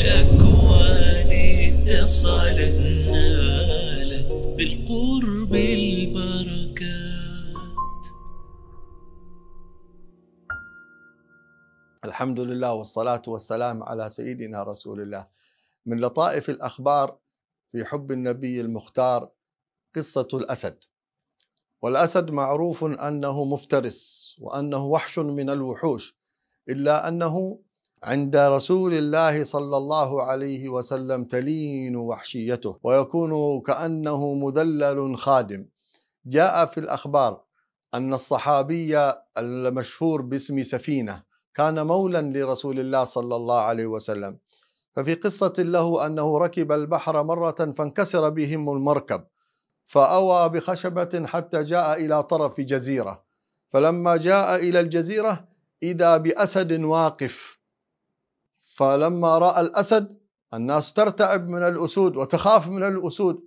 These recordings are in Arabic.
الأكوان اتصلت نالت بالقرب البركات الحمد لله والصلاة والسلام على سيدنا رسول الله من لطائف الأخبار في حب النبي المختار قصة الأسد والأسد معروف أنه مفترس وأنه وحش من الوحوش إلا أنه عند رسول الله صلى الله عليه وسلم تلين وحشيته ويكون كانه مذلل خادم جاء في الاخبار ان الصحابي المشهور باسم سفينه كان مولا لرسول الله صلى الله عليه وسلم ففي قصه له انه ركب البحر مره فانكسر بهم المركب فاوى بخشبه حتى جاء الى طرف جزيره فلما جاء الى الجزيره اذا باسد واقف فلما راى الاسد الناس ترتعب من الاسود وتخاف من الاسود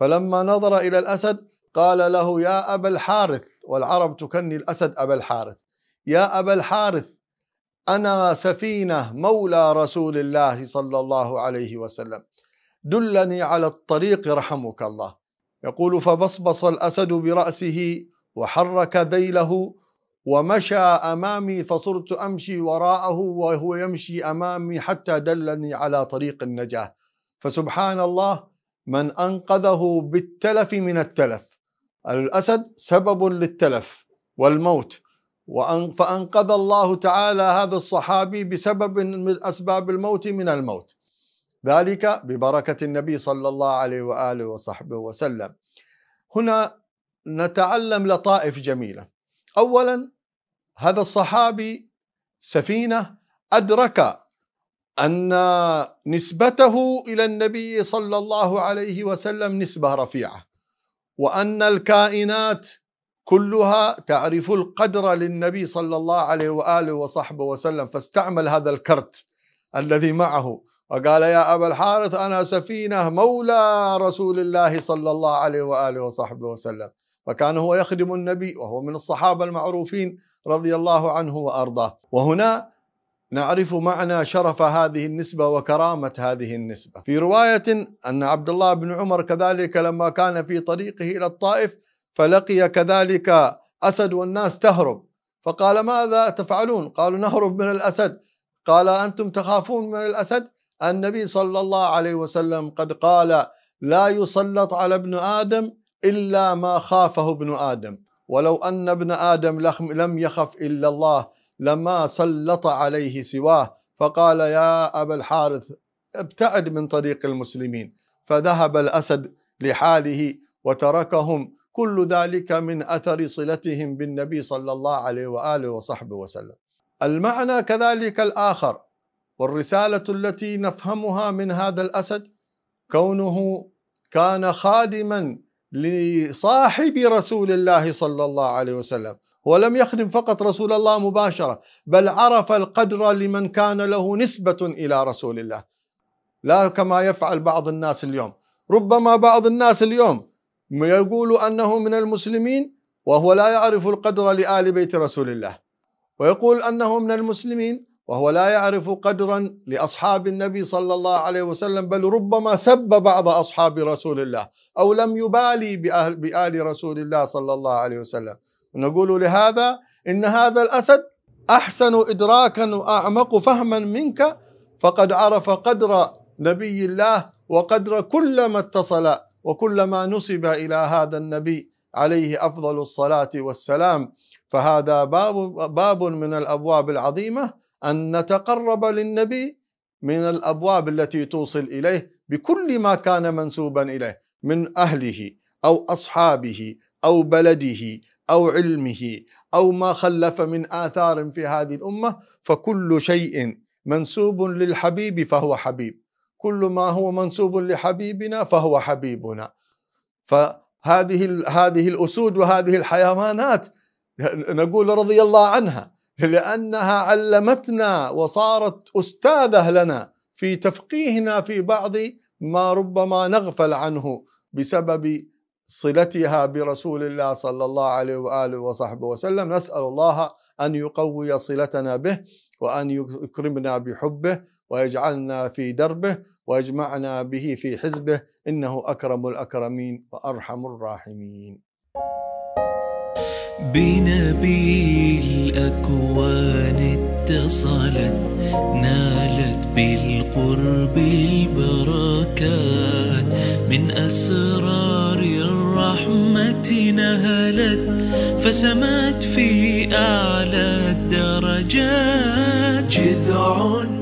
فلما نظر الى الاسد قال له يا ابا الحارث والعرب تكني الاسد ابا الحارث يا ابا الحارث انا سفينه مولى رسول الله صلى الله عليه وسلم دلني على الطريق رحمك الله يقول فبصبص الاسد براسه وحرك ذيله ومشى امامي فصرت امشي وراءه وهو يمشي امامي حتى دلني على طريق النجاه فسبحان الله من انقذه بالتلف من التلف الاسد سبب للتلف والموت فانقذ الله تعالى هذا الصحابي بسبب من اسباب الموت من الموت ذلك ببركه النبي صلى الله عليه واله وصحبه وسلم هنا نتعلم لطائف جميله اولا هذا الصحابي سفينة أدرك أن نسبته إلى النبي صلى الله عليه وسلم نسبة رفيعة وأن الكائنات كلها تعرف القدر للنبي صلى الله عليه وآله وصحبه وسلم فاستعمل هذا الكرت الذي معه وقال يا أبا الحارث أنا سفينة مولى رسول الله صلى الله عليه وآله وصحبه وسلم فكان هو يخدم النبي وهو من الصحابة المعروفين رضي الله عنه وأرضاه وهنا نعرف معنى شرف هذه النسبة وكرامة هذه النسبة في رواية أن عبد الله بن عمر كذلك لما كان في طريقه إلى الطائف فلقي كذلك أسد والناس تهرب فقال ماذا تفعلون قالوا نهرب من الأسد قال أنتم تخافون من الأسد النبي صلى الله عليه وسلم قد قال لا يسلط على ابن آدم إلا ما خافه ابن آدم ولو أن ابن آدم لم يخف إلا الله لما سلط عليه سواه فقال يا أبا الحارث ابتعد من طريق المسلمين فذهب الأسد لحاله وتركهم كل ذلك من أثر صلتهم بالنبي صلى الله عليه وآله وصحبه وسلم المعنى كذلك الآخر والرسالة التي نفهمها من هذا الأسد كونه كان خادما لصاحب رسول الله صلى الله عليه وسلم ولم يخدم فقط رسول الله مباشرة بل عرف القدر لمن كان له نسبة إلى رسول الله لا كما يفعل بعض الناس اليوم ربما بعض الناس اليوم يقول أنه من المسلمين وهو لا يعرف القدر لآل بيت رسول الله ويقول أنه من المسلمين وهو لا يعرف قدرا لاصحاب النبي صلى الله عليه وسلم بل ربما سب بعض اصحاب رسول الله او لم يبالي بأهل بآل رسول الله صلى الله عليه وسلم نقول لهذا ان هذا الاسد احسن ادراكا واعمق فهما منك فقد عرف قدر نبي الله وقدر كل ما اتصل وكل ما نسب الى هذا النبي عليه افضل الصلاه والسلام فهذا باب باب من الابواب العظيمه أن نتقرب للنبي من الأبواب التي توصل إليه بكل ما كان منسوبا إليه من أهله أو أصحابه أو بلده أو علمه أو ما خلف من آثار في هذه الأمة فكل شيء منسوب للحبيب فهو حبيب كل ما هو منسوب لحبيبنا فهو حبيبنا فهذه هذه الأسود وهذه الحيوانات نقول رضي الله عنها لأنها علمتنا وصارت أستاذة لنا في تفقيهنا في بعض ما ربما نغفل عنه بسبب صلتها برسول الله صلى الله عليه واله وصحبه وسلم نسال الله ان يقوي صلتنا به وان يكرمنا بحبه ويجعلنا في دربه ويجمعنا به في حزبه انه اكرم الاكرمين وارحم الراحمين بنبي الأ... الأكوان اتصلت نالت بالقرب البركات من أسرار الرحمة نهلت فسمت في أعلى الدرجات جذع